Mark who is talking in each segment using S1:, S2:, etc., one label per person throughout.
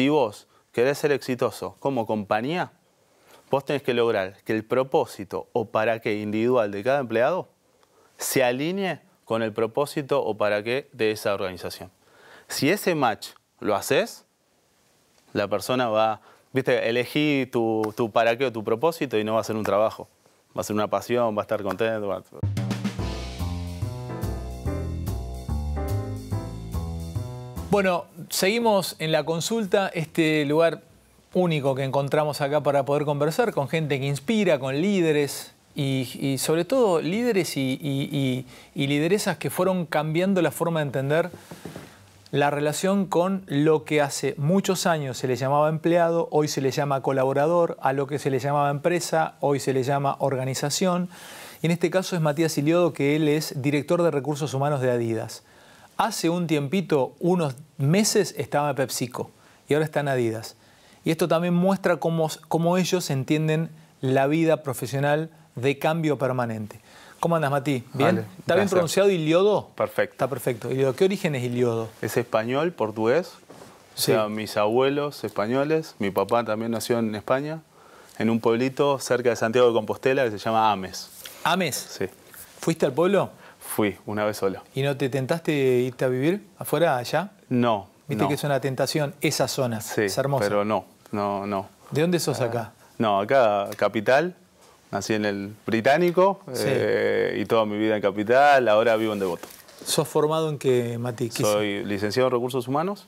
S1: si vos querés ser exitoso como compañía, vos tenés que lograr que el propósito o para qué individual de cada empleado se alinee con el propósito o para qué de esa organización. Si ese match lo haces, la persona va, viste, elegí tu, tu para qué o tu propósito y no va a ser un trabajo, va a ser una pasión, va a estar contento.
S2: Bueno, seguimos en la consulta, este lugar único que encontramos acá para poder conversar con gente que inspira, con líderes y, sobre todo líderes y, y, lideresas que fueron cambiando la forma de entender la relación con lo que hace muchos años se le llamaba empleado, hoy se le llama colaborador, a lo que se le llamaba empresa, hoy se le llama organización. Y en este caso es Matías Iliodo, que él es director de recursos humanos de Adidas. Hace un tiempito, unos meses, estaba PepsiCo y ahora están Adidas. Y esto también muestra cómo, ellos entienden la vida profesional de cambio permanente. ¿Cómo andas, Mati? ¿Bien? ¿Está bien pronunciado
S1: Iliodo? Perfecto. Está perfecto. ¿Qué origen es Iliodo? Es español, portugués. sea, mis abuelos españoles, mi papá también nació en España, en un pueblito cerca de Santiago de Compostela que se llama Ames. ¿Ames? Sí. ¿Fuiste al pueblo? Fui, una vez solo.
S2: ¿Y no te tentaste irte a vivir afuera, allá?
S1: No. Viste que es
S2: una tentación esas zonas.
S1: Sí, es hermosa. Pero no, no, no.
S2: ¿De dónde sos ah, acá?
S1: No, acá, capital. Nací en el británico eh, y toda mi vida en capital. Ahora vivo en Devoto. ¿Sos formado en qué, Mati? Soy licenciado en recursos humanos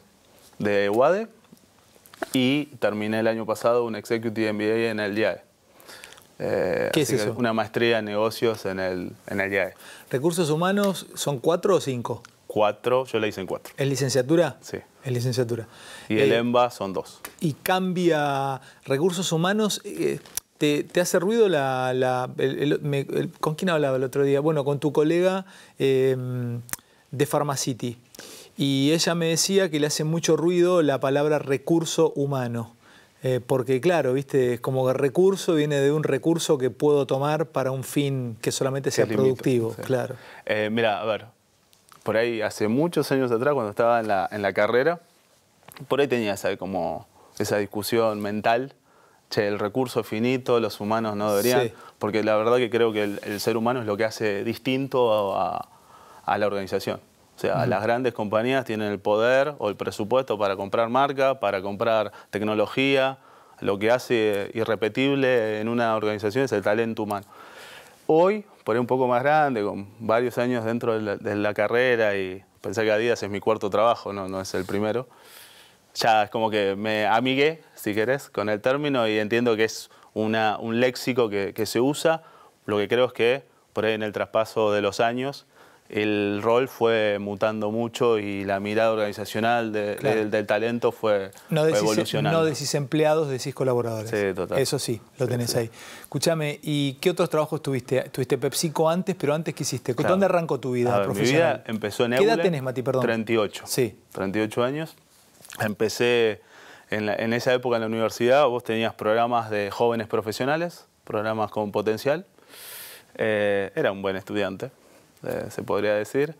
S1: de UADE y terminé el año pasado un Executive MBA en el DIAE. Eh, ¿Qué es eso? Una maestría en negocios en el, en IAE. ¿Recursos humanos son cuatro o cinco? Cuatro, yo le hice en cuatro. ¿En licenciatura? Sí.
S2: En licenciatura. Y el eh,
S1: EMBA son dos.
S2: ¿Y cambia recursos humanos? Eh, te, hace ruido la... ¿Con quién hablaba el otro día? Bueno, con tu colega em, de Pharmacity. Y ella me decía que le hace mucho ruido la palabra recurso humano. Eh, porque claro, viste, como que recurso viene de un recurso que puedo tomar para un fin que solamente sea productivo, claro.
S1: Eh, mira, a ver, por ahí hace muchos años atrás, cuando estaba en la, en la carrera, por ahí tenía esa, como, esa discusión mental, el recurso es finito, los humanos no deberían, porque la verdad que creo que el, ser humano es lo que hace distinto a la organización. O sea, las grandes compañías tienen el poder o el presupuesto para comprar marca, para comprar tecnología. Lo que hace irrepetible en una organización es el talento humano. Hoy, por ahí un poco más grande, con varios años dentro de la, carrera y pensé que Adidas es mi cuarto trabajo, no, es el primero, ya es como que me amigué, si querés, con el término y entiendo que es un léxico que, que se usa. Lo que creo es que por ahí en el traspaso de los años el rol fue mutando mucho y la mirada organizacional del, talento fue, evolucionando. No
S2: decís empleados, decís colaboradores. Sí, total. Eso sí, lo tenés ahí. Escúchame, ¿y qué otros trabajos tuviste? Tuviste PepsiCo antes, pero antes ¿qué hiciste? ¿Dónde arrancó tu vida profesional? Mi vida
S1: empezó en Eule. ¿Qué edad tenés, Mati? Perdón. 38. Sí. 38 años. Empecé en, esa época en la universidad, vos tenías programas de jóvenes profesionales, programas con potencial. Eh, era un buen estudiante eh, se podría decir.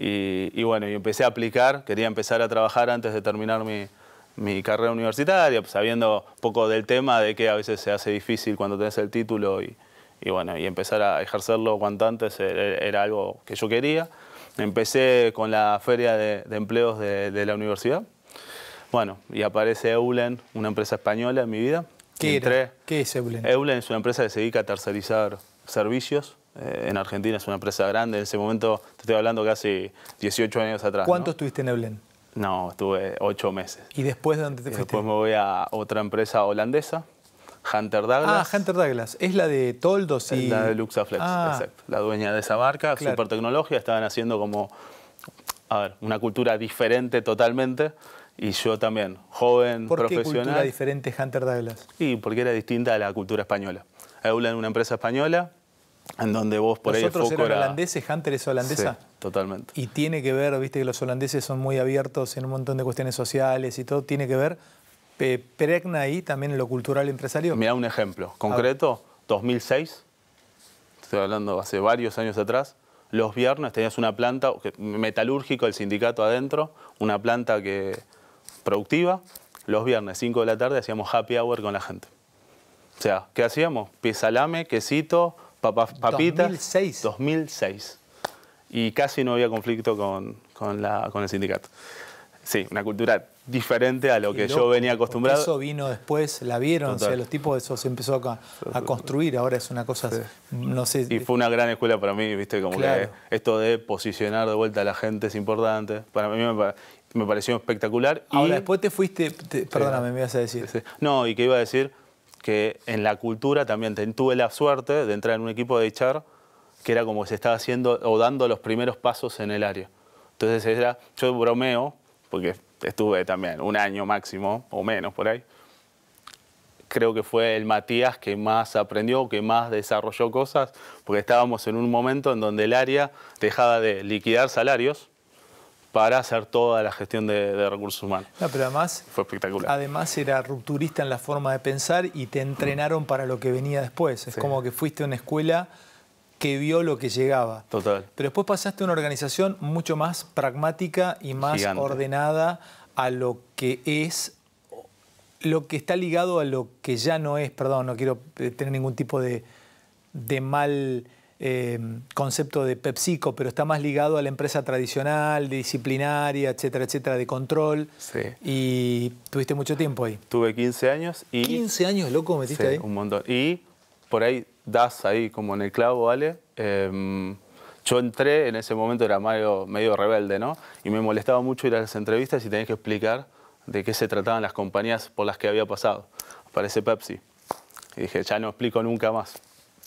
S1: Y, bueno, y empecé a aplicar, quería empezar a trabajar antes de terminar mi, carrera universitaria, pues, sabiendo poco del tema de que a veces se hace difícil cuando tenés el título y, bueno, y empezar a ejercerlo cuanto antes e-, e-, era algo que yo quería. Empecé con la feria de, empleos de, la universidad. Bueno, y aparece Eulen, una empresa española en mi vida. ¿Qué, ¿Qué es Eulen? Eulen es una empresa que se dedica a tercerizar servicios eh, en Argentina, es una empresa grande. En ese momento, te estoy hablando casi 18 años atrás. ¿Cuánto
S2: estuviste en Eulen?
S1: No, estuve 8 meses. ¿Y después de dónde te fuiste? Después me voy a otra empresa holandesa, Hunter Douglas.
S2: Ah, Hunter Douglas. Es la de Toldos y... La de
S1: Luxaflex, ah. La dueña de esa barca, claro. super tecnología. Estaban haciendo como, a ver, una cultura diferente totalmente. Y yo también, joven, profesional. ¿Por qué cultura
S2: diferente Hunter Douglas?
S1: Sí, porque era distinta a la cultura española. Eulen una empresa española, en donde vos por Hunter es holandesa. totalmente.
S2: Y tiene que ver, viste que los holandeses son muy abiertos en un montón de cuestiones sociales y todo, tiene que ver, eh, pregna ahí también en lo cultural empresario.
S1: Mira un ejemplo concreto, 2006, estoy hablando hace varios años atrás, los viernes tenías una planta metalúrgica el sindicato adentro, una planta que productiva, los viernes 5 de la tarde hacíamos happy hour con la gente. O sea, ¿qué hacíamos? Piesalame, quesito, papita. 2006. 2006. Y casi no había conflicto con, el sindicato. Sí, una cultura diferente a lo que yo venía acostumbrado. Eso
S2: vino después, la vieron, o sea, los tipos de eso se empezó a, construir, ahora es una cosa,
S1: no sé. Y fue una gran escuela para mí, viste, como esto de posicionar de vuelta a la gente es importante. Para mí me, pareció espectacular. Ahora, y, después te fuiste, perdóname, me ibas a decir. No, y que iba a decir, que en la cultura también tuve la suerte de entrar en un equipo de echar que era como que se estaba haciendo o dando los primeros pasos en el área. Entonces era, yo bromeo, porque estuve también un año máximo o menos por ahí, creo que fue el Matías que más aprendió, que más desarrolló cosas, porque estábamos en un momento en donde el área dejaba de liquidar salarios para hacer toda la gestión de, recursos humanos. pero además... Fue espectacular.
S2: Además era rupturista en la forma de pensar y te entrenaron para lo que venía después. Es como que fuiste a una escuela que vio lo que llegaba. Total. Pero después pasaste a una organización mucho más pragmática y más ordenada a lo que es, lo que está ligado a lo que ya no es, perdón, no quiero eh, tener ningún tipo de, de mal Em, concepto de PepsiCo, pero está más ligado a la empresa tradicional, disciplinaria, etcétera, etcétera, de control. Sí. Y tuviste mucho
S1: tiempo ahí. Tuve 15 años y... 15 años, loco, metiste sí, ahí. un montón. Y por ahí das ahí como en el clavo, ¿vale? Em, yo entré, en ese momento era medio, rebelde, ¿no? Y me molestaba mucho ir a las entrevistas y tenías que explicar de qué se trataban las compañías por las que había pasado. para ese Pepsi. Y dije, ya no explico nunca más.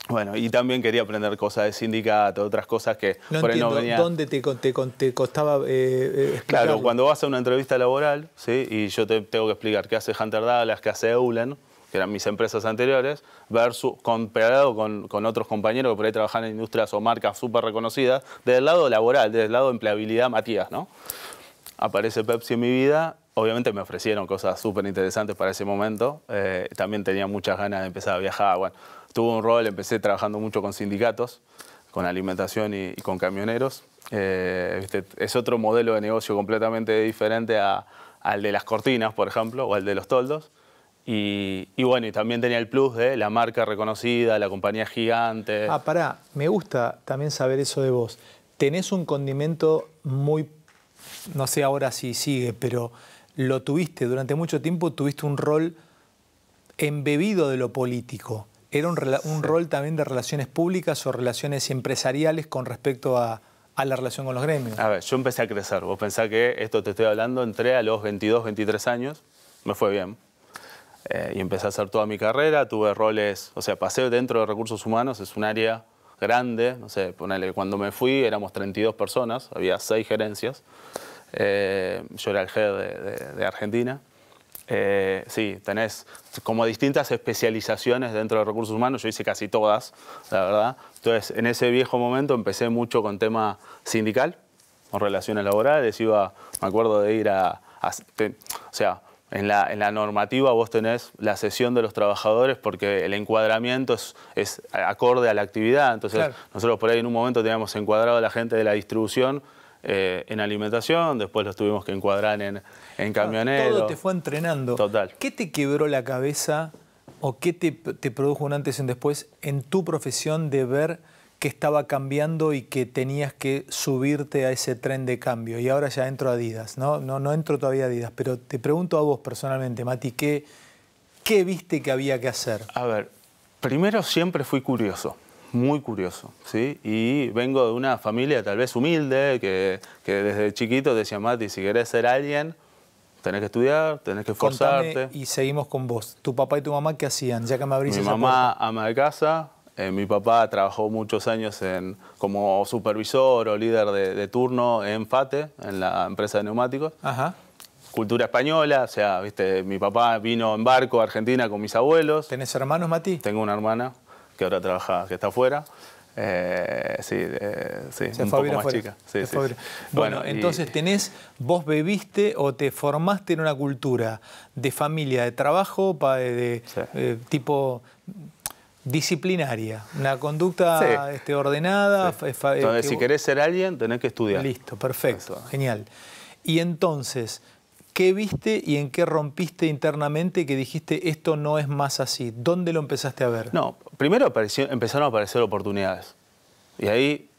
S1: Bueno, y también quería aprender cosas de sindicato, otras cosas que no entiendo, no
S2: ¿Dónde te, costaba eh, eh, Claro,
S1: cuando vas a una entrevista laboral, ¿sí? y yo te tengo que explicar qué hace Hunter Dallas, qué hace Eulen, que eran mis empresas anteriores, versus comparado con, con otros compañeros que por ahí trabajan en industrias o marcas súper reconocidas, desde el lado laboral, desde el lado de empleabilidad, Matías, ¿no? Aparece Pepsi en mi vida obviamente me ofrecieron cosas súper interesantes para ese momento. Eh, también tenía muchas ganas de empezar a viajar. Bueno, tuve un rol, empecé trabajando mucho con sindicatos, con alimentación y, con camioneros. Eh, es otro modelo de negocio completamente diferente al de las cortinas, por ejemplo, o al de los toldos. Y, bueno, y también tenía el plus de la marca reconocida, la compañía gigante. Ah,
S2: pará, me gusta también saber eso de vos. Tenés un condimento muy, no sé ahora si sigue, pero lo tuviste, durante mucho tiempo tuviste un rol embebido de lo político. Era un, rol también de relaciones públicas o relaciones empresariales con respecto a, la relación con los gremios.
S1: A ver, yo empecé a crecer. Vos pensás que esto te estoy hablando, entré a los 22, 23 años, me fue bien. Eh, y empecé a hacer toda mi carrera, tuve roles, o sea, pasé dentro de recursos humanos, es un área grande, no sé, ponele, cuando me fui éramos 32 personas, había 6 gerencias. Eh, yo era el jefe de, Argentina. Eh, sí, tenés como distintas especializaciones dentro de recursos humanos, yo hice casi todas, la verdad. Entonces, en ese viejo momento empecé mucho con tema sindical, con relaciones laborales, iba, me acuerdo de ir a... o sea, en la, normativa vos tenés la sesión de los trabajadores porque el encuadramiento es, es acorde a la actividad. Entonces, nosotros por ahí en un momento teníamos encuadrado a la gente de la distribución eh, en alimentación, después los tuvimos que encuadrar en, en ah, Todo te fue
S2: entrenando. Total. ¿Qué te quebró la cabeza o qué te, produjo un antes y un después en tu profesión de ver que estaba cambiando y que tenías que subirte a ese tren de cambio? Y ahora ya entro a Adidas, ¿no? No, entro todavía a Adidas, pero te pregunto a vos personalmente,
S1: Mati, ¿qué viste que había que hacer? A ver, primero siempre fui curioso muy curioso, ¿sí? Y vengo de una familia tal vez humilde, que, que desde chiquito decía, Mati, si querés ser alguien, tenés que estudiar, tenés que esforzarte.
S2: Contame y seguimos con vos. ¿Tu papá y tu mamá qué hacían? Ya que me abrís Mi mamá
S1: ama de casa, eh, mi papá trabajó muchos años en, como supervisor o líder de, de turno en FATE, en la empresa de neumáticos. Ajá cultura española, o sea, viste, mi papá vino en barco a Argentina con mis abuelos. ¿Tenés hermanos, Mati? Tengo una hermana que ahora trabaja, que está afuera. Eh, sí, eh, sí un más chica. bueno, entonces
S2: tenés, vos bebiste o te formaste en una cultura de familia, de trabajo, de, eh, tipo disciplinaria, una conducta este,
S1: ordenada. Entonces, este, si querés ser alguien, tenés que estudiar. Listo, perfecto,
S2: genial. Y entonces, ¿Qué viste y en qué rompiste internamente que dijiste esto no es más así? ¿Dónde lo empezaste a ver? No,
S1: primero empezaron a aparecer oportunidades. Y ahí,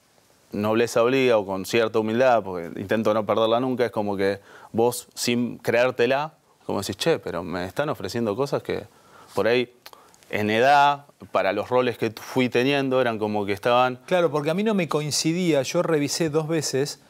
S1: nobleza obliga o con cierta humildad, porque intento no perderla nunca, es como que vos sin creértela, como decís, che, pero me están ofreciendo cosas que por ahí en edad, para los roles que fui teniendo, eran como que estaban... Claro, porque a mí no me coincidía, yo revisé dos veces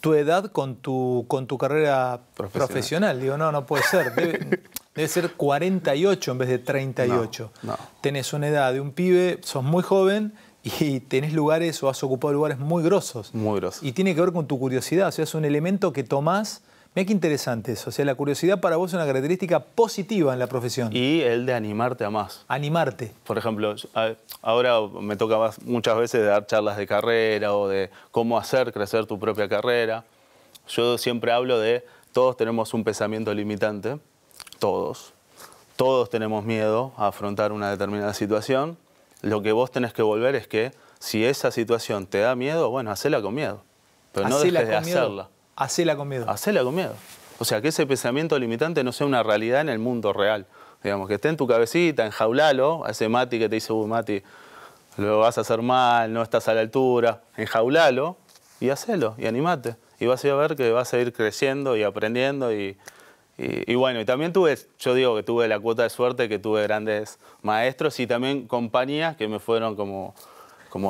S2: tu edad con tu, con tu carrera profesional. Digo, no, no puede ser. Debe, ser 48 en vez de 38. No, Tenés una edad de un pibe, sos muy joven y tenés lugares o has ocupado lugares muy grosos. Muy grosos. Y tiene que ver con tu curiosidad. O sea, es un elemento que tomás Mira qué interesante eso. O sea, la curiosidad para vos es una característica positiva
S1: en la profesión. Y el de animarte a más. Animarte. Por ejemplo, ahora me toca más, muchas veces dar charlas de carrera o de cómo hacer crecer tu propia carrera. Yo siempre hablo de todos tenemos un pensamiento limitante, todos. Todos tenemos miedo a afrontar una determinada situación. Lo que vos tenés que volver es que si esa situación te da miedo, bueno, hacela con miedo. Pero no dejes de hacerla. Hacela con miedo. Hacela con miedo. O sea, que ese pensamiento limitante no sea una realidad en el mundo real. Digamos, que esté en tu cabecita, enjaulalo, a ese Mati que te dice, uy, Mati, lo vas a hacer mal, no estás a la altura. Enjaulalo y hacelo, y animate. Y vas a, ver que vas a ir creciendo y aprendiendo y, y, bueno, y también tuve, yo digo que tuve la cuota de suerte que tuve grandes maestros y también compañías que me fueron como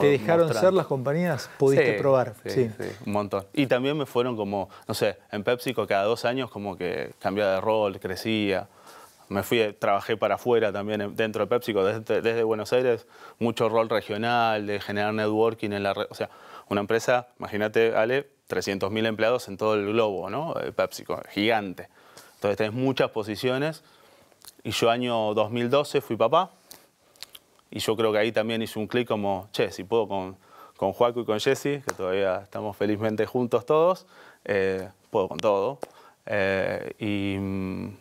S1: ¿Te dejaron ser las
S2: compañías? ¿Pudiste probar? Sí,
S1: un montón. Y también me fueron como, no sé, en PepsiCo cada dos años como que cambiaba de rol, crecía. Me fui, trabajé para afuera también dentro de PepsiCo, desde, desde Buenos Aires, mucho rol regional, de generar networking en la red. O sea, una empresa, imagínate, Ale, 300.000 empleados en todo el globo, ¿no? Eh, PepsiCo, gigante. Entonces tenés muchas posiciones. Y yo año 2012 fui papá, y yo creo que ahí también hice un clic como, che, si puedo con, con Joaco y con Jesse, que todavía estamos felizmente juntos todos, eh, puedo con todo. Eh, y mm,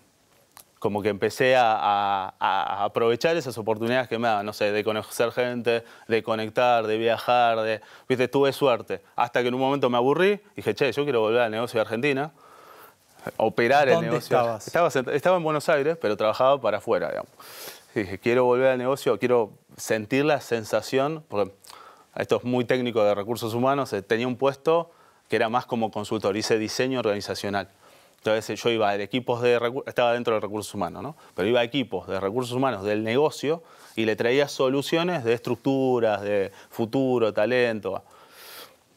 S1: como que empecé a, aprovechar esas oportunidades que me daban, no sé, de conocer gente, de conectar, de viajar, de, viste, tuve suerte. Hasta que en un momento me aburrí, y dije, che, yo quiero volver al negocio de Argentina, operar el negocio. Estabas? Estaba, estaba en Buenos Aires, pero trabajaba para afuera, digamos dije, quiero volver al negocio, quiero sentir la sensación, porque esto es muy técnico de recursos humanos, eh, tenía un puesto que era más como consultor, hice diseño organizacional. Entonces eh, yo iba a equipos de estaba dentro de recursos humanos, ¿no? Pero iba a equipos de recursos humanos del negocio y le traía soluciones de estructuras, de futuro, talento.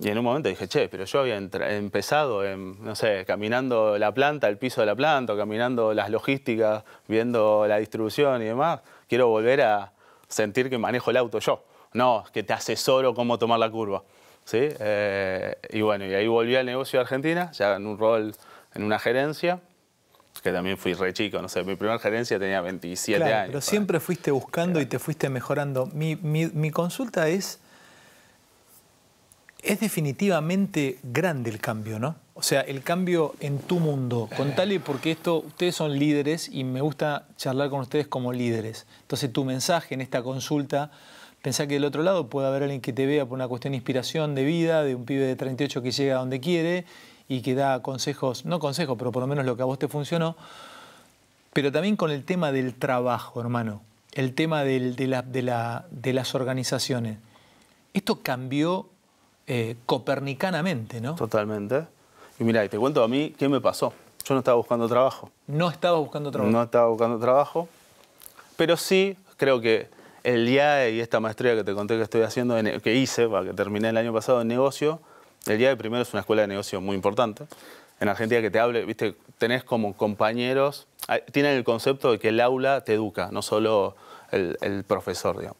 S1: Y en un momento dije, che, pero yo había empezado, en, no sé, caminando la planta, el piso de la planta, caminando las logísticas, viendo la distribución y demás. Quiero volver a sentir que manejo el auto yo. No, que te asesoro cómo tomar la curva. ¿Sí? Eh, y bueno, y ahí volví al negocio de Argentina, ya en un rol, en una gerencia, que también fui re chico, no sé, mi primera gerencia tenía 27 claro, años. Pero
S2: siempre fuiste buscando y te fuiste mejorando. mi consulta es es definitivamente grande el cambio, ¿no? O sea, el cambio en tu mundo. Contale porque esto, ustedes son líderes y me gusta charlar con ustedes como líderes. Entonces, tu mensaje en esta consulta, pensá que del otro lado puede haber alguien que te vea por una cuestión de inspiración de vida, de un pibe de 38 que llega a donde quiere y que da consejos, no consejos, pero por lo menos lo que a vos te funcionó. Pero también con el tema del trabajo, hermano. El tema de las organizaciones.
S1: Esto cambió eh, copernicanamente, ¿no? Totalmente. Y mira, y te cuento a mí qué me pasó. Yo no estaba buscando trabajo.
S2: No estaba buscando trabajo. No
S1: estaba buscando trabajo, pero sí creo que el día y esta maestría que te conté que estoy haciendo, e, que hice, que terminé el año pasado en negocio, el IAE primero es una escuela de negocio muy importante. En Argentina que te hable, viste, tenés como compañeros, ah, tienen el concepto de que el aula te educa, no solo el profesor, digamos.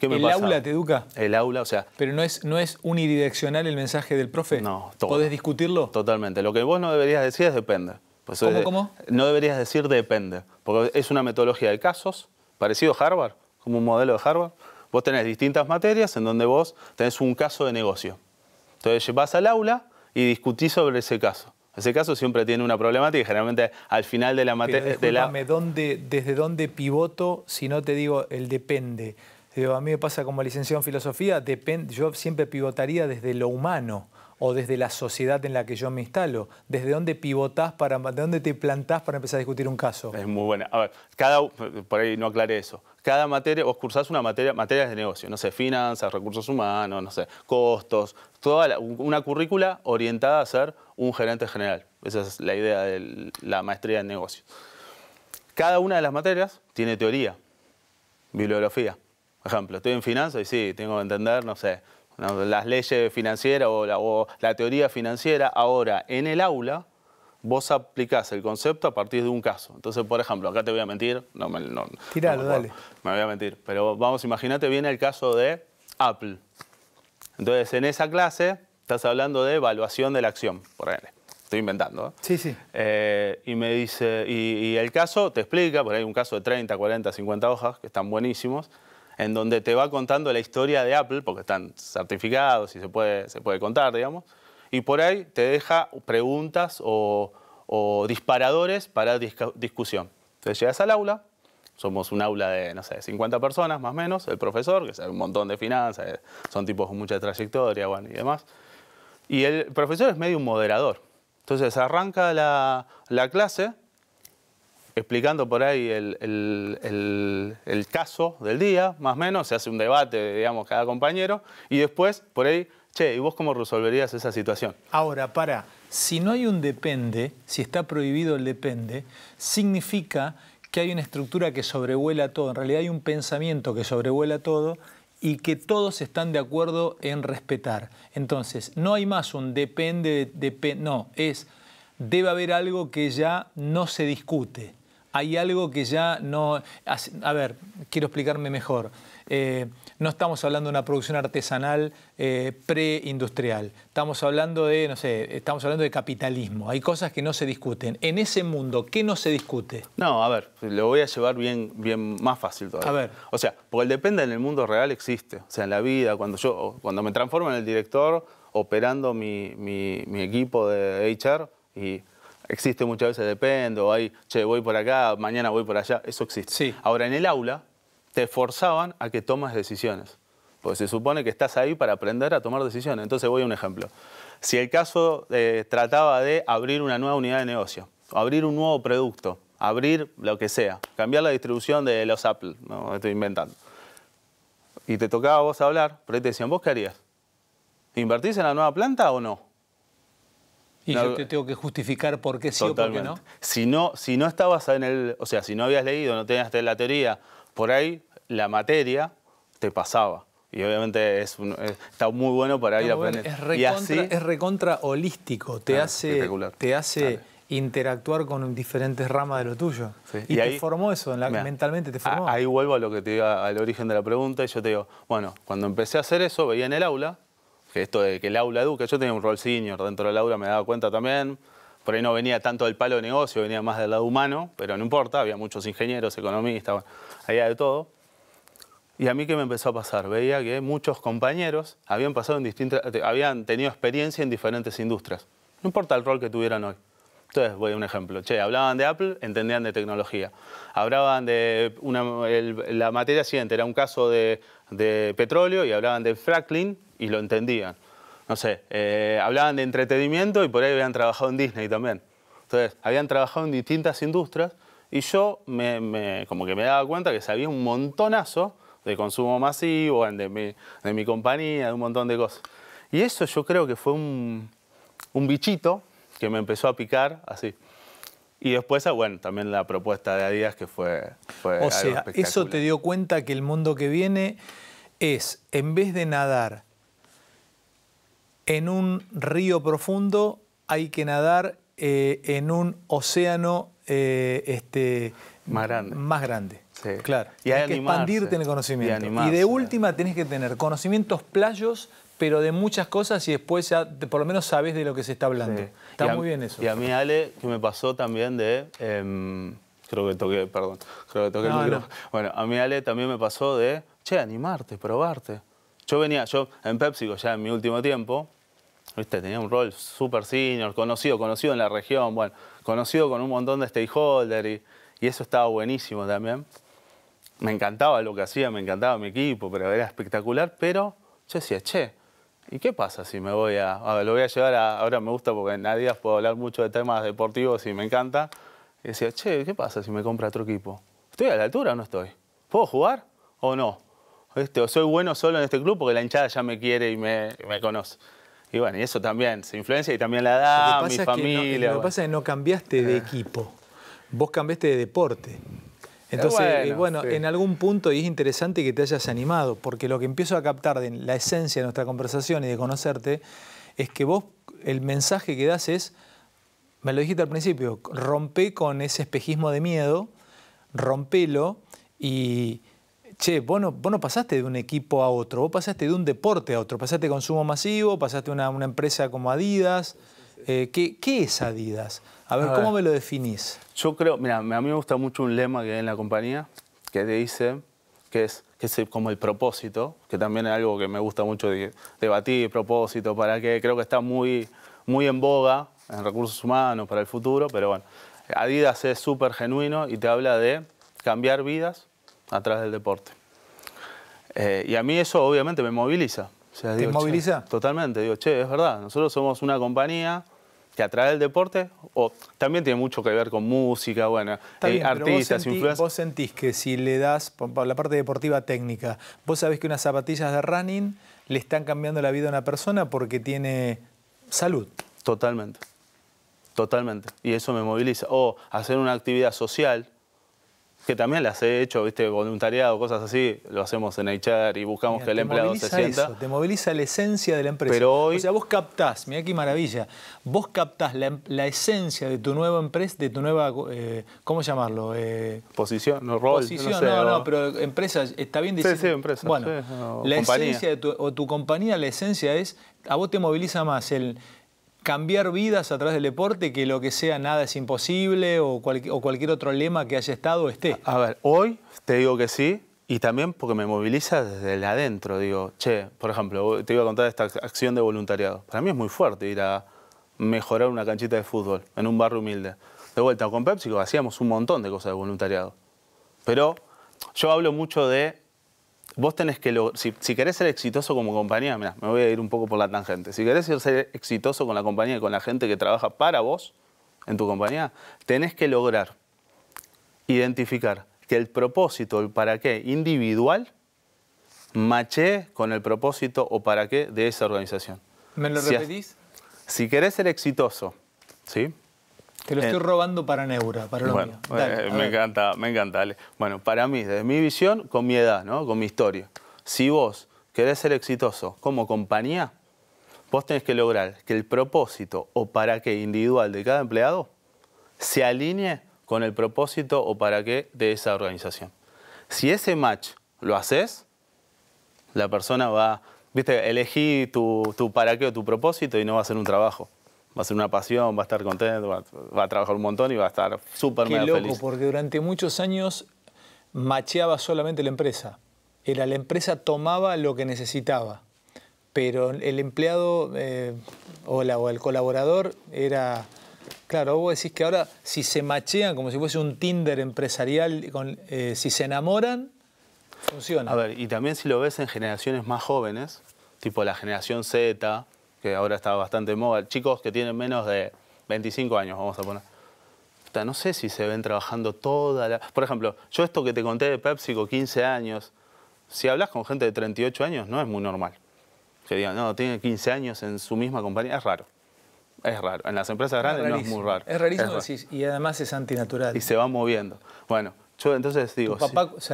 S1: ¿El aula te educa? El aula, o sea... Pero no es, no es unidireccional el mensaje del profe. No, todo. ¿Podés discutirlo? Totalmente. Lo que vos no deberías decir es depende. Pues, ¿Cómo, eh, cómo? No deberías decir depende, porque es una metodología de casos, parecido a Harvard, como un modelo de Harvard. Vos tenés distintas materias en donde vos tenés un caso de negocio. Entonces vas al aula y discutís sobre ese caso. Ese caso siempre tiene una problemática y generalmente al final de la materia...
S2: De ¿desde dónde pivoto si no te digo el depende? a mí me pasa como licenciado en filosofía, yo siempre pivotaría desde lo humano o desde la sociedad en la que yo me instalo. ¿Desde dónde pivotás, para, de dónde te plantás para empezar a discutir un caso? Es muy
S1: buena. A ver, por ahí no aclaré eso. Cada materia, vos cursás una materia, materias de negocio, no sé, finanzas, recursos humanos, no sé, costos, toda una currícula orientada a ser un gerente general. Esa es la idea de la maestría en negocio. Cada una de las materias tiene teoría, bibliografía, por ejemplo, estoy en finanzas y sí, tengo que entender, no sé, las leyes financieras o la, teoría financiera. Ahora, en el aula, vos aplicás el concepto a partir de un caso. Entonces, por ejemplo, acá te voy a mentir. No, me, Tíralo, dale. Me voy a mentir. Pero vamos, imagínate, viene el caso de Apple. Entonces, en esa clase estás hablando de evaluación de la acción, por ejemplo. Estoy inventando. ¿eh? Sí, sí. Eh, y me dice, y, el caso te explica, por ahí un caso de 30, 40, 50 hojas, que están buenísimos en donde te va contando la historia de Apple, porque están certificados y se puede, se puede contar, digamos, y por ahí te deja preguntas o, disparadores para discusión. Entonces llegas al aula, somos un aula de, no sé, 50 personas más o menos, el profesor, que sabe un montón de finanzas, eh, son tipos con mucha trayectoria bueno, y demás, y el profesor es medio un moderador. Entonces arranca la, la clase explicando por ahí el, caso del día, más o menos, se hace un debate, digamos, cada compañero, y después por ahí, che, ¿y vos cómo resolverías esa situación?
S2: Ahora, para, si no hay un depende, si está prohibido el depende, significa que hay una estructura que sobrevuela todo, en realidad hay un pensamiento que sobrevuela todo y que todos están de acuerdo en respetar. Entonces, no hay más un depende, depende no, es debe haber algo que ya no se discute hay algo que ya no... A ver, quiero explicarme mejor. Eh, no estamos hablando de una producción artesanal eh, preindustrial. Estamos hablando de, no sé, estamos hablando de capitalismo. Hay cosas que no se discuten. En ese mundo, ¿qué no se discute?
S1: No, a ver, lo voy a llevar bien, bien más fácil todavía. A ver. O sea, porque el depende en el mundo real existe. O sea, en la vida, cuando yo, cuando me transformo en el director, operando mi equipo de HR y Existe muchas veces, dependo, hay, che, voy por acá, mañana voy por allá, eso existe. Sí. Ahora, en el aula te forzaban a que tomas decisiones, porque se supone que estás ahí para aprender a tomar decisiones. Entonces voy a un ejemplo. Si el caso eh, trataba de abrir una nueva unidad de negocio, abrir un nuevo producto, abrir lo que sea, cambiar la distribución de los Apple, no estoy inventando. Y te tocaba a vos hablar, pero ahí te decían, ¿vos qué harías? ¿Invertís en la nueva planta o no? Y yo te tengo que justificar por qué sí o por qué no. Si, no. si no estabas en el. O sea, si no habías leído, no tenías la teoría, por ahí la materia te pasaba. Y obviamente es está muy bueno para ir a Es
S2: recontra, holístico, te ah, hace, te hace
S1: interactuar con diferentes
S2: ramas de lo tuyo. Y, te
S1: formó eso, mentalmente te formó. Ahí vuelvo a lo que te diga, al origen de la pregunta, y yo te digo, bueno, cuando empecé a hacer eso, veía en el aula que esto de que el aula educa, yo tenía un rol senior dentro de la aula, me daba cuenta también. Por ahí no venía tanto del palo de negocio, venía más del lado humano, pero no importa, había muchos ingenieros, economistas, había de todo. Y a mí qué me empezó a pasar, veía que muchos compañeros habían pasado en distintas, habían tenido experiencia en diferentes industrias. No importa el rol que tuvieran hoy. Entonces, voy a un ejemplo. Che, hablaban de Apple, entendían de tecnología. Hablaban de la materia siguiente, era un caso de, petróleo y hablaban de Franklin y lo entendían. No sé, eh, hablaban de entretenimiento y por ahí habían trabajado en Disney también. Entonces, habían trabajado en distintas industrias y yo me, como que me daba cuenta que sabía un montonazo de consumo masivo, de mi, de mi compañía, de un montón de cosas. Y eso yo creo que fue un, un bichito que me empezó a picar así. Y después, ah, bueno, también la propuesta de Adidas que fue... o sea, eso te
S2: dio cuenta que el mundo que viene es, en vez de nadar en un río profundo, hay que nadar eh, en un océano eh, este, más grande. Más grande. Claro. Y hay que expandirte en el conocimiento. Y, de última tenés que tener conocimientos playos pero de muchas cosas y después ya por lo menos sabes de lo que se está hablando.
S1: Está muy bien eso. Y a mí, Ale, que me pasó también de... Em, creo que toqué, perdón, creo que toqué el Bueno, a mí, Ale, también me pasó de, che, animarte, probarte. Yo venía, yo en PepsiCo ya en mi último tiempo, ¿viste? tenía un rol súper senior, conocido, conocido en la región, bueno, conocido con un montón de stakeholders y, y eso estaba buenísimo también. Me encantaba lo que hacía, me encantaba mi equipo, pero era espectacular, pero yo decía, che, ¿Y qué pasa si me voy a.? ver, lo voy a llevar a. Ahora me gusta porque en Adidas puedo hablar mucho de temas deportivos y me encanta. Y decía, che, ¿qué pasa si me compra otro equipo? ¿Estoy a la altura o no estoy? ¿Puedo jugar o no? Este, ¿O soy bueno solo en este club porque la hinchada ya me quiere y me, conoce? Y bueno, y eso también se influencia y también la edad, mi familia. lo que pasa
S2: es que no cambiaste de eh. equipo. Vos cambiaste de deporte. Entonces, eh, bueno, en algún punto, y es interesante que te hayas animado, porque lo que empiezo a captar de la esencia de nuestra conversación y de conocerte, es que vos el mensaje que das es, me lo dijiste al principio, rompe con ese espejismo de miedo, rompelo y, che, vos no, pasaste de un equipo a otro, vos pasaste de un deporte a otro, pasaste consumo masivo, pasaste una, una empresa como Adidas. Eh, ¿Qué
S1: es Adidas? A ver, ¿cómo me lo definís? Yo creo, mira, a mí me gusta mucho un lema que hay en la compañía que te dice que es, que es como el propósito, que también es algo que me gusta mucho debatir, propósito, para que creo que está muy, muy en boga en recursos humanos para el futuro, pero bueno, Adidas es súper genuino y te habla de cambiar vidas a través del deporte. Eh, y a mí eso obviamente me moviliza. ¿Te moviliza? totalmente, digo, che, es verdad, nosotros somos una compañía te atrae el deporte o también tiene mucho que ver con música, bueno, eh, artistas, vos
S2: sentís que si le das, por la parte deportiva técnica, vos sabés que unas zapatillas de running le están cambiando la vida a una persona porque tiene salud. Totalmente,
S1: totalmente. Y eso me moviliza. O hacer una actividad social, que también las he hecho, viste, voluntariado, cosas así, lo hacemos en HR y buscamos que el empleado se sienta. Eso,
S2: te moviliza la esencia de la empresa. Pero hoy... O sea, vos captás, mira qué maravilla, vos captás la, esencia de tu nueva empresa, de tu nueva, eh, ¿cómo llamarlo? Eh,
S1: posición, no rol. Posición, no, no, pero
S2: empresa, está bien decir. Sí, sí, empresa. Bueno, la esencia de o tu compañía, la esencia es, a vos te moviliza más el cambiar vidas a través del deporte, que lo que sea nada es imposible o, cualquier otro lema que haya estado esté?
S1: A, ver, hoy te digo que sí, y también porque me moviliza desde el adentro. Digo, che, por ejemplo, te iba a contar esta acción de voluntariado. Para mí es muy fuerte ir a mejorar una canchita de fútbol en un barrio humilde. De vuelta, con Pepsi hacíamos un montón de cosas de voluntariado. Pero yo hablo mucho de vos tenés que, lo, si, querés ser exitoso como compañía, mira, me voy a ir un poco por la tangente, si querés ser exitoso con la compañía y con la gente que trabaja para vos en tu compañía, tenés que lograr identificar que el propósito, el para qué individual, maché con el propósito o para qué de esa organización. ¿Me lo repetís? Si, si querés ser exitoso, ¿sí? Te lo estoy eh,
S2: robando para Neura, para lo mío. Eh, me
S1: encanta, me encanta, Dale. Bueno, para mí, desde mi visión, con mi edad, ¿no? Con mi historia. Si vos querés ser exitoso como compañía, vos tenés que lograr que el propósito o para qué individual de cada empleado se alinee con el propósito o para qué de esa organización. Si ese match lo haces, la persona va, viste, elegí tu, tu para qué o tu propósito y no va a ser un trabajo va a ser una pasión, va a estar contento, va, a trabajar un montón y va a estar súper mega loco,
S2: porque durante muchos años macheaba solamente la empresa. Era la empresa tomaba lo que necesitaba, pero el empleado eh, o, o el colaborador era... Claro, vos decís que ahora si se machean como si fuese un Tinder empresarial, eh, si se enamoran,
S1: funciona. A ver, y también si lo ves en generaciones más jóvenes, tipo la generación Z, que ahora está bastante móvil, chicos que tienen menos de 25 años, vamos a poner. no sé si se ven trabajando toda la... Por ejemplo, yo esto que te conté de Pepsi con 15 años, si hablas con gente de 38 años, no es muy normal. Que digan, no, tiene 15 años en su misma compañía, es raro. Es raro. En las empresas grandes no es muy raro. Es rarísimo,
S2: y además es antinatural. Y
S1: se va moviendo. Bueno, yo entonces digo...
S2: se,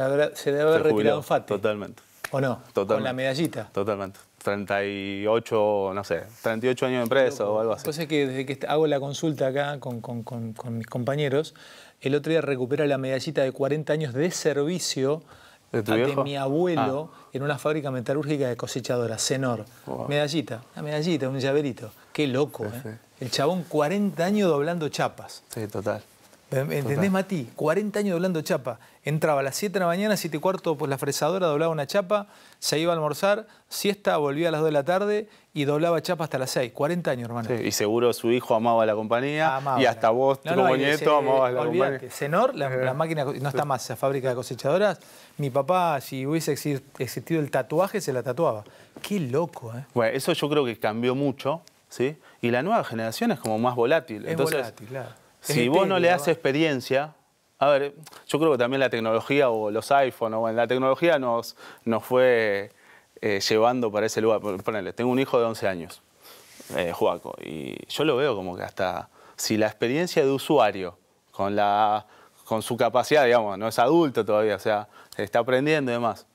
S2: debe haber retirado
S1: Fati. Totalmente. ¿O no? Totalmente. Con la medallita. Totalmente. 38, no sé, 38 años de empresa o algo así. Pues que desde que hago
S2: la consulta acá con, mis compañeros, el otro día recupera la medallita de 40 años de servicio
S1: de, mi abuelo
S2: ah. en una fábrica metalúrgica de cosechadora Cenor. Medallita, una medallita, un llaverito. Qué loco, ¿eh? El chabón 40 años doblando chapas. Sí, total. ¿Entendés, Mati? 40 años doblando chapa. Entraba a las 7 de la mañana, 7 y cuarto, pues la fresadora doblaba una chapa, se iba a almorzar, siesta, volvía a las 2 de la tarde y doblaba chapa hasta las 6. 40 años, hermano.
S1: y seguro su hijo amaba la compañía amaba, y hasta vos, nieto, amabas la compañía.
S2: Senor, la, máquina, no está más esa fábrica de cosechadoras. Mi papá, si hubiese existido el tatuaje, se la tatuaba. Qué loco, ¿eh?
S1: Bueno, eso yo creo que cambió mucho, ¿sí? Y la nueva generación es como más volátil. Es volátil, claro si vos no le das experiencia, a ver, yo creo que también la tecnología o los iPhones, o bueno, la tecnología nos, nos fue eh, llevando para ese lugar. Ponele, tengo un hijo de 11 años, eh, Joaco, y yo lo veo como que hasta si la experiencia de usuario con, la, con su capacidad, digamos, no es adulto todavía, o sea, está aprendiendo y demás,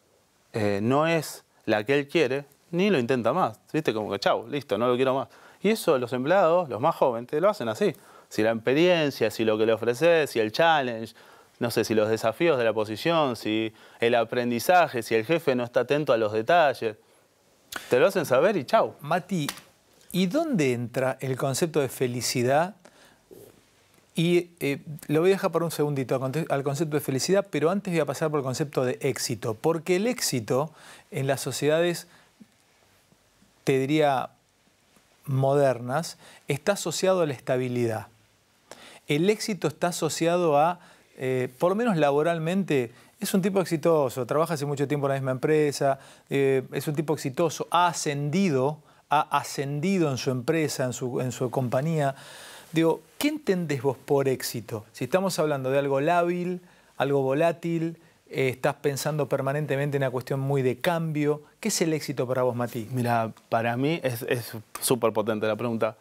S1: eh, no es la que él quiere, ni lo intenta más. ¿Viste? Como que, chau, listo, no lo quiero más. Y eso los empleados, los más jóvenes, lo hacen así. Si la experiencia, si lo que le ofreces, si el challenge, no sé, si los desafíos de la posición, si el aprendizaje, si el jefe no está atento a los detalles. Te lo hacen saber y chau.
S2: Mati, ¿y dónde entra el concepto de felicidad? Y eh, lo voy a dejar por un segundito al concepto de felicidad, pero antes voy a pasar por el concepto de éxito, porque el éxito en las sociedades, te diría, modernas, está asociado a la estabilidad el éxito está asociado a, eh, por lo menos laboralmente, es un tipo exitoso, trabaja hace mucho tiempo en la misma empresa, eh, es un tipo exitoso, ha ascendido, ha ascendido en su empresa, en su, en su compañía. Digo, ¿qué entendés vos por éxito? Si estamos hablando de algo lábil, algo
S1: volátil,
S2: eh, estás pensando permanentemente en una cuestión muy de cambio, ¿qué es el éxito para vos,
S1: Mati? Mira, para mí es súper potente la pregunta.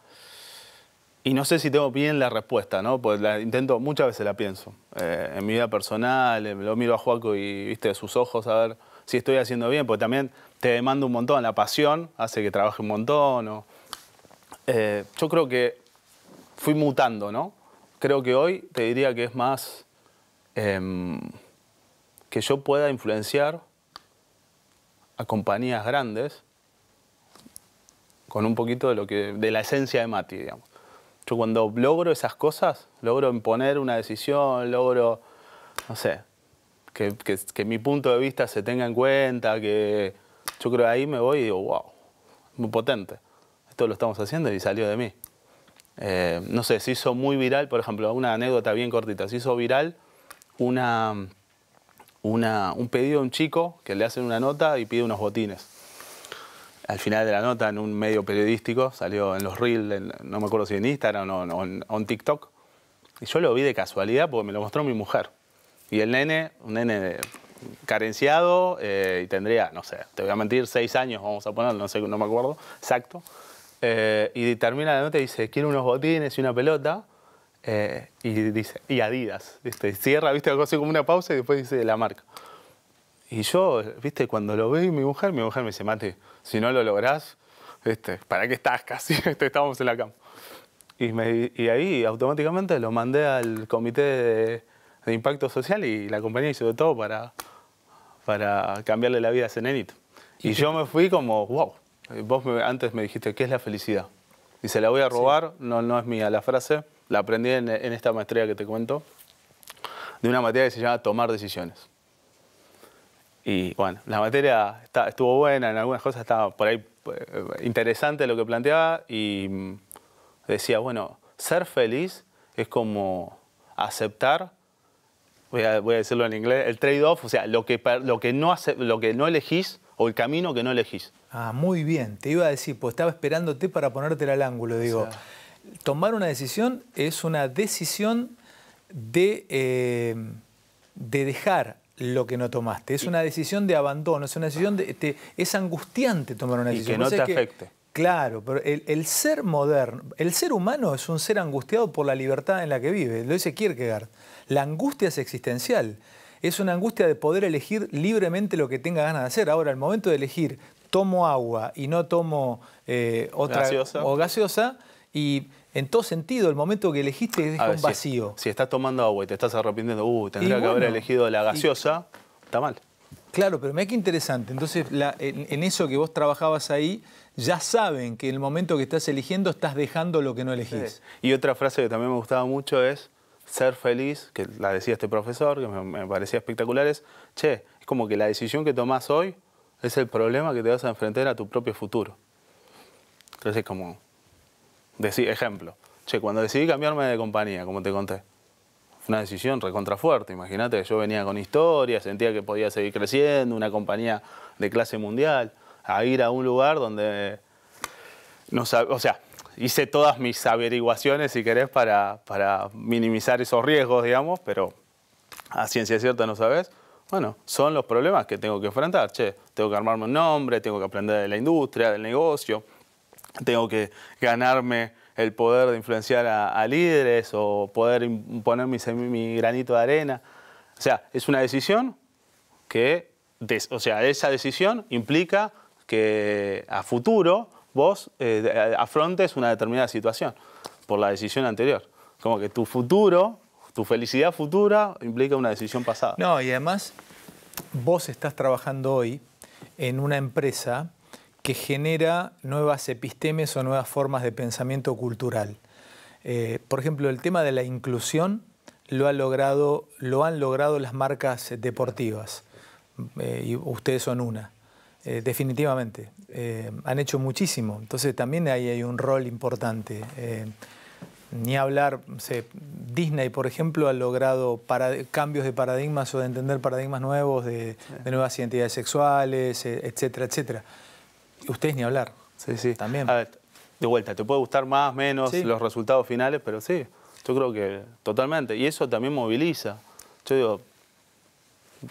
S1: Y no sé si tengo bien la respuesta, ¿no? Pues la intento, muchas veces la pienso. Eh, en mi vida personal, eh, lo miro a Juaco y, viste, de sus ojos, a ver si estoy haciendo bien, porque también te demanda un montón. La pasión hace que trabaje un montón. O, eh, yo creo que fui mutando, ¿no? Creo que hoy te diría que es más em, que yo pueda influenciar a compañías grandes con un poquito de lo que de la esencia de Mati, digamos. Yo cuando logro esas cosas, logro imponer una decisión, logro, no sé, que, mi punto de vista se tenga en cuenta, que yo creo que ahí me voy y digo, wow, muy potente. Esto lo estamos haciendo y salió de mí. Eh, no sé, se hizo muy viral, por ejemplo, una anécdota bien cortita, se hizo viral una, un pedido de un chico que le hacen una nota y pide unos botines al final de la nota en un medio periodístico, salió en los Reels, no me acuerdo si en Instagram o, en, TikTok. Y yo lo vi de casualidad porque me lo mostró mi mujer. Y el nene, un nene carenciado eh, y tendría, no sé, te voy a mentir, seis años, vamos a poner, no sé, no me acuerdo exacto. Eh, y termina la nota y dice, quiero unos botines y una pelota. Eh, y dice, y Adidas. Este, cierra, viste, algo como una pausa y después dice la marca. Y yo, viste, cuando lo vi, mi mujer, mi mujer me dice, Mate, si no lo lográs, este, ¿para qué estás casi? Este, estábamos en la cama. Y, ahí automáticamente lo mandé al comité de, impacto social y la compañía hizo de todo para, para cambiarle la vida a Zenit Y, yo me fui como, wow, vos antes me dijiste, ¿qué es la felicidad? Y se la voy a robar, no, no es mía la frase, la aprendí en esta maestría que te cuento, de una materia que se llama tomar decisiones. Y bueno, la materia estuvo buena, en algunas cosas estaba por ahí eh, interesante lo que planteaba y mm, decía, bueno, ser feliz es como aceptar, voy a, decirlo en inglés, el trade-off, o sea, lo que, lo, que no lo que no elegís o el camino que no elegís.
S2: Ah, muy bien, te iba a decir, pues estaba esperándote para ponértela al ángulo, digo. tomar una decisión es una decisión de, eh, de dejar lo que no tomaste. Es una decisión de abandono, es una decisión de... es angustiante tomar una decisión. que no te afecte. Claro, pero el, ser moderno, el ser humano es un ser angustiado por la libertad en la que vive, lo dice Kierkegaard. La angustia es existencial, es una angustia de poder elegir libremente lo que tenga ganas de hacer. Ahora, el momento de elegir tomo agua y no tomo
S1: eh, otra o
S2: gaseosa, y en todo sentido, el momento que elegiste deja un vacío.
S1: Si, estás tomando agua y te estás arrepintiendo, uh, tendría que haber elegido la gaseosa,
S2: está mal. Claro, pero mira qué interesante. Entonces, en, eso que vos trabajabas ahí, ya saben que en el momento que estás eligiendo estás dejando lo que no elegís.
S1: Y otra frase que también me gustaba mucho es ser feliz, que la decía este profesor, que me, parecía espectacular, es, che, es como que la decisión que tomás hoy es el problema que te vas a enfrentar a tu propio futuro. Entonces, es como ejemplo, che, cuando decidí cambiarme de compañía, como te conté, fue una decisión recontrafuerte. Imagínate, yo venía con historia, sentía que podía seguir creciendo, una compañía de clase mundial, a ir a un lugar donde no o sea, hice todas mis averiguaciones, si querés, para, para minimizar esos riesgos, digamos, pero a ciencia cierta no sabes. Bueno, son los problemas que tengo que enfrentar. Che, tengo que armarme un nombre, tengo que aprender de la industria, del negocio tengo que ganarme el poder de influenciar a, líderes o poder poner mi, mi, granito de arena. O sea, es una decisión que, o sea, esa decisión implica que a futuro vos eh, afrontes una determinada situación por la decisión anterior. Como que tu futuro, tu felicidad futura implica una decisión pasada. No, y
S2: además vos estás trabajando hoy en una empresa que genera nuevas epistemes o nuevas formas de pensamiento cultural. Eh, por ejemplo, el tema de la inclusión lo, ha logrado, lo han logrado las marcas deportivas, eh, y ustedes son una, eh, definitivamente. han hecho muchísimo, entonces también ahí hay un rol importante. ni hablar, Disney, por ejemplo, ha logrado para, cambios de paradigmas o de entender paradigmas nuevos, de, de nuevas identidades sexuales, etcétera, etcétera. Ustedes ni hablar. Sí, sí. También. A ver,
S1: de vuelta, te puede gustar más, menos los resultados finales, pero sí, yo creo que totalmente. Y eso también moviliza. Yo digo,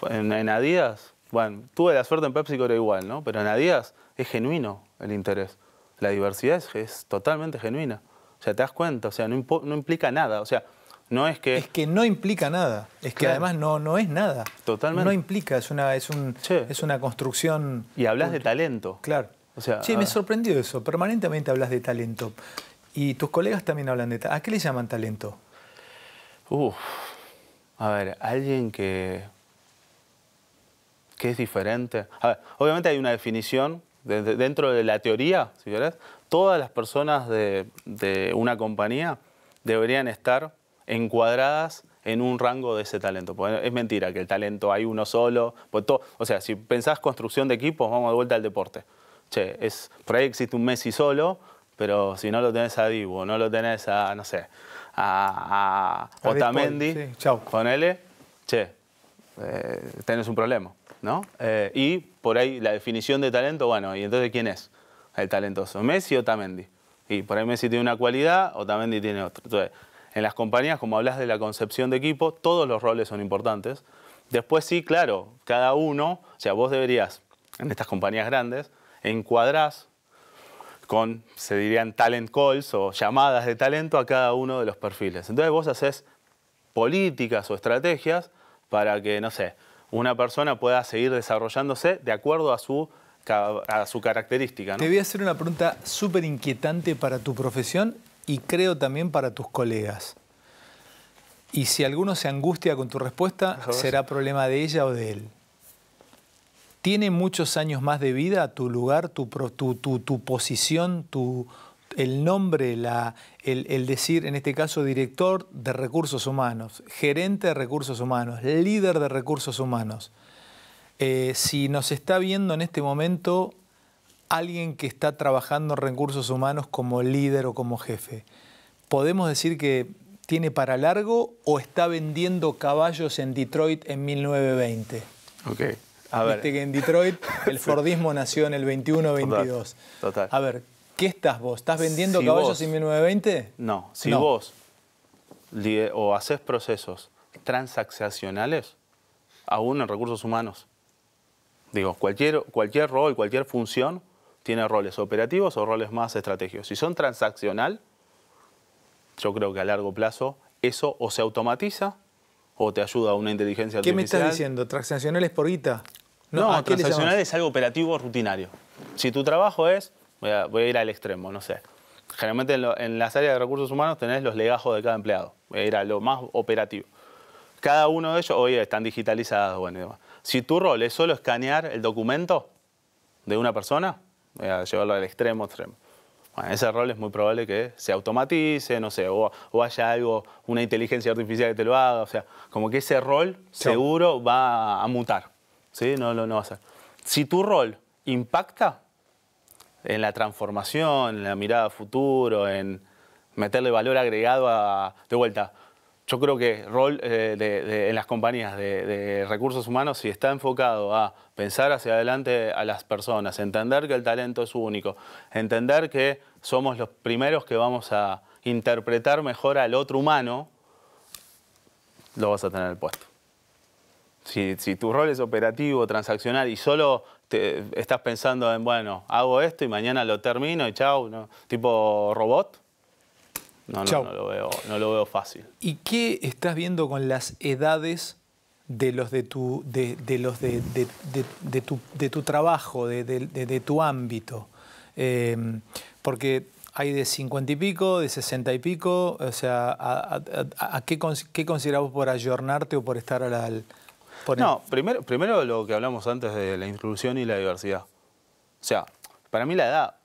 S1: en, Adidas, bueno, tuve la suerte en PepsiCo era igual, ¿no? Pero en Adidas es genuino el interés. La diversidad es, totalmente genuina. O sea, te das cuenta, o sea, no, no implica nada. O sea, es que... Es que no implica nada. Es que además
S2: no, no es nada. Totalmente. No implica, es una, es un, es una construcción... Y hablas de talento. Claro. O sea, sí, me ah. sorprendió eso. Permanentemente hablas de talento. Y tus colegas también hablan de talento. ¿A qué le llaman talento?
S1: Uf. A ver, alguien que... que es diferente. obviamente hay una definición dentro de la teoría, si querés. Todas las personas de, de una compañía deberían estar encuadradas en un rango de ese talento. Pues, es mentira que el talento hay uno solo. Pues, o sea, si pensás construcción de equipos, vamos de vuelta al deporte. Che, es, por ahí existe un Messi solo, pero si no lo tenés a Divo, no lo tenés a, no sé, a, Otamendi, con ponele, che, eh, tenés un problema, ¿no? Eh, y por ahí la definición de talento, bueno, ¿y entonces quién es el talentoso? ¿Messi o Otamendi? Y por ahí Messi tiene una cualidad, Otamendi tiene otra. Entonces, en las compañías, como hablas de la concepción de equipo, todos los roles son importantes. Después sí, claro, cada uno, o sea, vos deberías, en estas compañías grandes, encuadrás con, se dirían, talent calls o llamadas de talento a cada uno de los perfiles. Entonces vos haces políticas o estrategias para que, no sé, una persona pueda seguir desarrollándose de acuerdo a su, su característica. Te
S2: voy a hacer una pregunta súper inquietante para tu profesión y creo también para tus colegas. Y si alguno se angustia con tu respuesta, será problema de ella o de él. ¿Tiene muchos años más de vida tu lugar, tu, tu, posición, tu, el nombre, la, el, decir, en este caso, director de recursos humanos, gerente de recursos humanos, líder de recursos humanos. Eh, si nos está viendo en este momento alguien que está trabajando en recursos humanos como líder o como jefe, ¿podemos decir que tiene para largo o está vendiendo caballos en Detroit en 1920?
S1: Ok. A ver. Viste
S2: que en Detroit el Fordismo nació en el 21-22.
S1: Total, A ver,
S2: ¿qué estás vos? ¿Estás vendiendo caballos en
S1: 1920? No, si vos o haces procesos transaccionales, aún en recursos humanos, digo, cualquier, cualquier rol, cualquier función tiene roles operativos o roles más estratégicos. Si son transaccional, yo creo que a largo plazo eso o se automatiza o te ayuda a una inteligencia artificial. ¿Qué me estás diciendo?
S2: ¿Transaccional es por guita?
S1: No, transaccional es algo operativo rutinario. Si tu trabajo es, voy a, ir al extremo, no sé. Generalmente en, las áreas de recursos humanos tenés los legajos de cada empleado. Voy lo más operativo. Cada uno de ellos, oye, están digitalizados, bueno y demás. Si tu rol es solo escanear el documento de una persona, a llevarlo al extremo, extremo. ese rol es muy probable que se automatice, no sé, o, haya algo, una inteligencia artificial que te lo haga, o sea, como que ese rol seguro va a mutar, ¿sí? No, lo no va a ser. Si tu rol impacta en la transformación, en la mirada a futuro, en meterle valor agregado a, de vuelta, yo creo que el rol eh, de, en las compañías de, recursos humanos, si está enfocado a pensar hacia adelante a las personas, entender que el talento es único, entender que somos los primeros que vamos a interpretar mejor al otro humano, lo vas a tener el puesto. Si, tu rol es operativo, transaccional y solo te, estás pensando en, bueno, hago esto y mañana lo termino y chao, ¿no? tipo robot, no, no, lo, veo, no lo veo fácil.
S2: ¿Y qué estás viendo con las edades de los de tu, de, los de, tu, trabajo, de, tu ámbito? Eh, porque hay de 50 y pico, de 60 y pico, o sea, ¿a, qué, qué consideramos por ayornarte o por estar al... no,
S1: primero, primero lo que hablamos antes de la inclusión y la diversidad. O sea, para mí la edad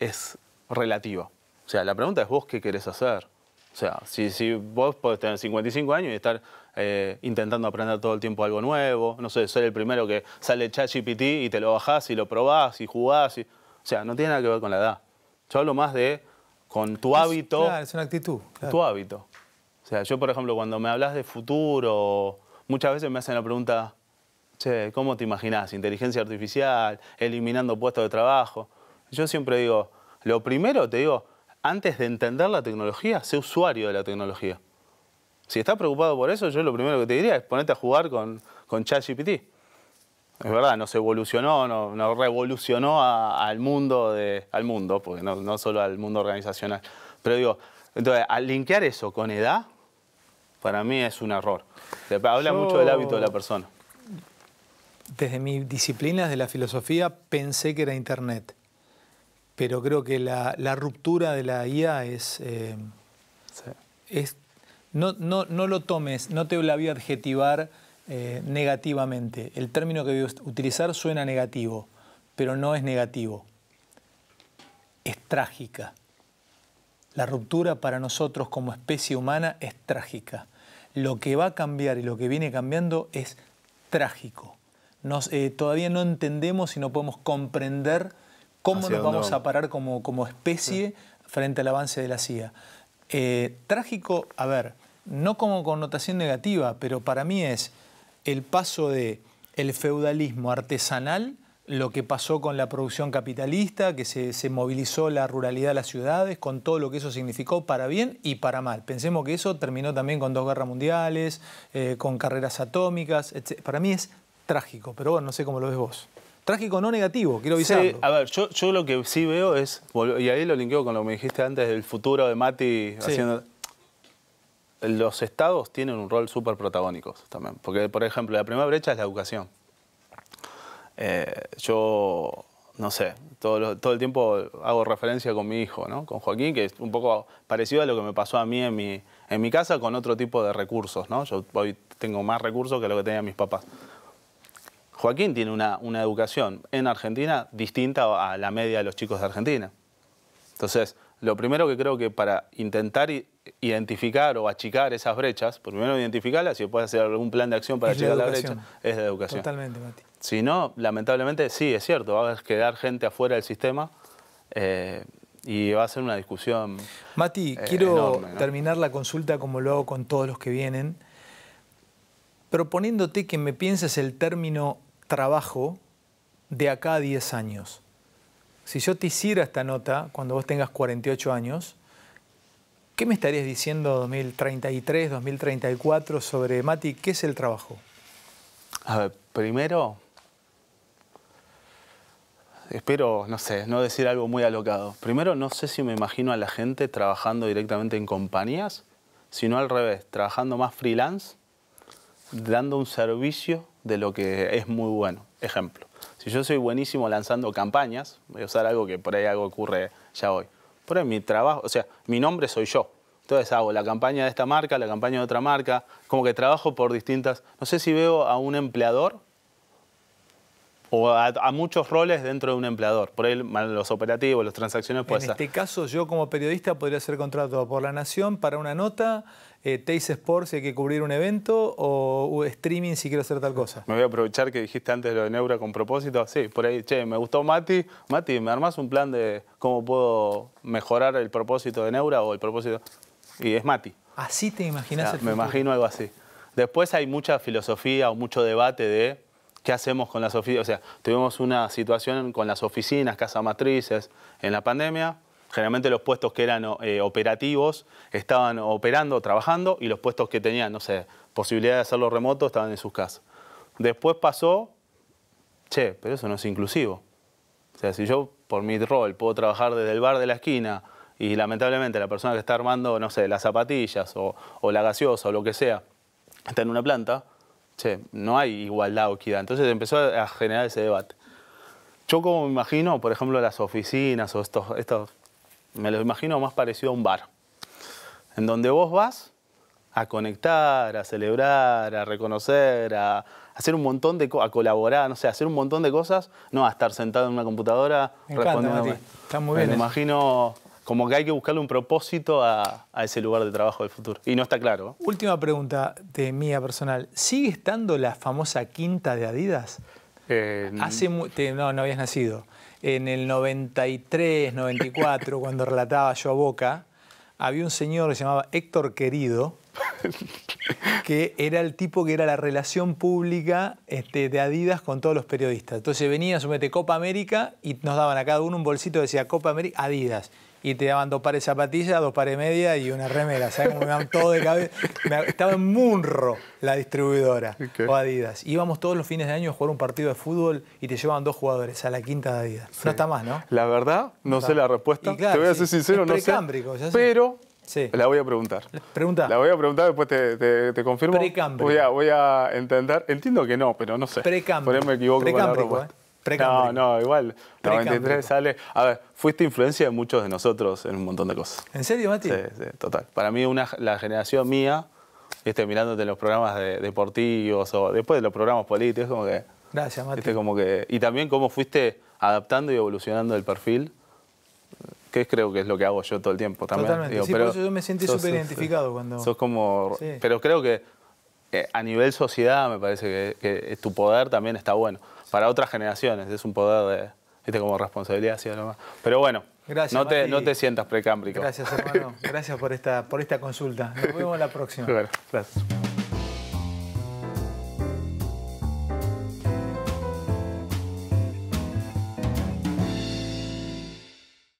S1: es relativa. O sea, la pregunta es vos qué querés hacer. O sea, si, vos podés tener 55 años y estar eh, intentando aprender todo el tiempo algo nuevo, no sé, ser el primero que sale ChatGPT y te lo bajás y lo probás y jugás. Y... O sea, no tiene nada que ver con la edad. Yo hablo más de con tu hábito. Claro, es
S2: una actitud. Tu
S1: hábito. O sea, yo, por ejemplo, cuando me hablas de futuro, muchas veces me hacen la pregunta, ¿cómo te imaginás? Inteligencia artificial, eliminando puestos de trabajo. Yo siempre digo, lo primero te digo, antes de entender la tecnología, sé usuario de la tecnología. Si estás preocupado por eso, yo lo primero que te diría es ponerte a jugar con, con ChatGPT. Es verdad, nos evolucionó, no revolucionó al, mundo al mundo, porque no, solo al mundo organizacional. Pero digo, entonces, al linkear eso con edad, para mí es un error. habla mucho del hábito de la persona.
S2: Desde mi disciplina, de la filosofía, pensé que era Internet pero creo que la, ruptura de la IA es, eh, no, lo tomes, no te la voy a adjetivar eh, negativamente. El término que voy a utilizar suena negativo, pero no es negativo. Es trágica. La ruptura para nosotros como especie humana es trágica. Lo que va a cambiar y lo que viene cambiando es trágico. Eh, todavía no entendemos y no podemos comprender cómo nos vamos a parar como, especie frente al avance de la CIA. Eh, trágico, a ver, no como connotación negativa, pero para mí es el paso de el feudalismo artesanal, lo que pasó con la producción capitalista, que se, movilizó la ruralidad de las ciudades, con todo lo que eso significó para bien y para mal. Pensemos que eso terminó también con dos guerras mundiales, eh, con carreras atómicas, etc. Para mí es trágico, pero bueno, no sé cómo lo ves vos. Trágico no negativo, quiero decir. Sí,
S1: a ver, yo, lo que sí veo es, y ahí lo linkeo con lo que me dijiste antes del futuro de Mati haciendo... Los estados tienen un rol súper protagónico también, porque por ejemplo la primera brecha es la educación. Eh, yo, no sé, todo, todo el tiempo hago referencia con mi hijo, ¿no? con Joaquín, que es un poco parecido a lo que me pasó a mí en mi, en mi casa con otro tipo de recursos. ¿no? Yo hoy tengo más recursos que lo que tenían mis papás. Joaquín tiene una, educación en Argentina distinta a la media de los chicos de Argentina. Entonces, lo primero que creo que para intentar identificar o achicar esas brechas, primero identificarlas y después hacer algún plan de acción para llegar achicar la, brecha, es la educación. Totalmente, Mati. Si no, lamentablemente, sí, es cierto, va a quedar gente afuera del sistema eh, y va a ser una discusión. Mati, eh, quiero terminar
S2: la consulta como lo hago con todos los que vienen, proponiéndote que me pienses el término trabajo de acá a 10 años. Si yo te hiciera esta nota cuando vos tengas 48 años, ¿qué me estarías diciendo 2033, 2034 sobre Mati? ¿Qué es el trabajo?
S1: A ver, primero, espero, no sé, no decir algo muy alocado. Primero, no sé si me imagino a la gente trabajando directamente en compañías, sino al revés, trabajando más freelance, dando un servicio de lo que es muy bueno. Ejemplo, si yo soy buenísimo lanzando campañas, voy a usar algo que por ahí algo ocurre ya hoy. Por ahí mi trabajo, o sea, mi nombre soy yo. Entonces hago la campaña de esta marca, la campaña de otra marca, como que trabajo por distintas... No sé si veo a un empleador o a, muchos roles dentro de un empleador. Por ahí los operativos, las transacciones pueden En este
S2: caso, yo como periodista podría ser contratado por La Nación para una nota eh, Sports si hay que cubrir un evento o streaming si quiero hacer tal cosa?
S1: Me voy a aprovechar que dijiste antes lo de Neura con propósito. Sí, por ahí, che, me gustó Mati. Mati, ¿me armas un plan de cómo puedo mejorar el propósito de Neura o el propósito? Y es Mati.
S2: ¿Así te imaginas Me imagino
S1: algo así. Después hay mucha filosofía o mucho debate de qué hacemos con las oficinas. O sea, tuvimos una situación con las oficinas, casa matrices, en la pandemia Generalmente los puestos que eran eh, operativos estaban operando, trabajando, y los puestos que tenían, no sé, posibilidad de hacerlo remoto estaban en sus casas. Después pasó, che, pero eso no es inclusivo. O sea, si yo por mi rol puedo trabajar desde el bar de la esquina y lamentablemente la persona que está armando, no sé, las zapatillas o, la gaseosa o lo que sea, está en una planta, che, no hay igualdad o equidad. Entonces empezó a generar ese debate. Yo como me imagino, por ejemplo, las oficinas o estos, estos me lo imagino más parecido a un bar, en donde vos vas a conectar, a celebrar, a reconocer, a hacer un montón de cosas, a colaborar, no sé, a hacer un montón de cosas, no a estar sentado en una computadora Me Está muy bien. Me imagino como que hay que buscarle un propósito a, ese lugar de trabajo del futuro. Y no está claro. ¿eh?
S2: Última pregunta de mía personal. ¿Sigue estando la famosa quinta de Adidas?
S1: Eh, Hace
S2: no, no habías nacido en el
S1: 93,
S2: 94, cuando relataba yo a Boca, había un señor que se llamaba Héctor Querido, que era el tipo que era la relación pública este, de Adidas con todos los periodistas. Entonces venía, sumete Copa América y nos daban a cada uno un bolsito que decía Copa América, Adidas y te daban dos pares de zapatillas, dos pares media y una remera. ¿Sabes cómo me daban todo de cabeza? estaba en Munro la distribuidora o Adidas. Íbamos todos los fines de año a jugar un partido de fútbol y te llevaban dos jugadores a la quinta de Adidas. No está más, ¿no?
S1: La verdad, no, sé la respuesta. te voy a ser sincero, no sé. Ya sé. Pero La voy a preguntar. Pregunta. La voy a preguntar, después te, confirmo. Precámbrico. Voy a, entender. Entiendo que no, pero no sé. Precámbrico. Por me equivoco ¿eh? No, no, igual. 23 sale. A ver, fuiste influencia de muchos de nosotros en un montón de cosas. ¿En serio, Mati? Sí, sí, total. Para mí, una, la generación mía, este, mirándote los programas deportivos o después de los programas políticos, como que. Gracias, Mati. como que, y también cómo fuiste adaptando y evolucionando el perfil que creo que es lo que hago yo todo el tiempo también. Totalmente, yo me sentí súper identificado cuando... Sos como... Pero creo que eh, a nivel sociedad me parece que, que, tu poder también está bueno para otras generaciones. Es un poder de, este como responsabilidad lo más. Pero bueno, no, te, sientas precámbrico. Gracias,
S2: hermano. Gracias por esta, por esta consulta. Nos vemos la próxima.
S1: gracias.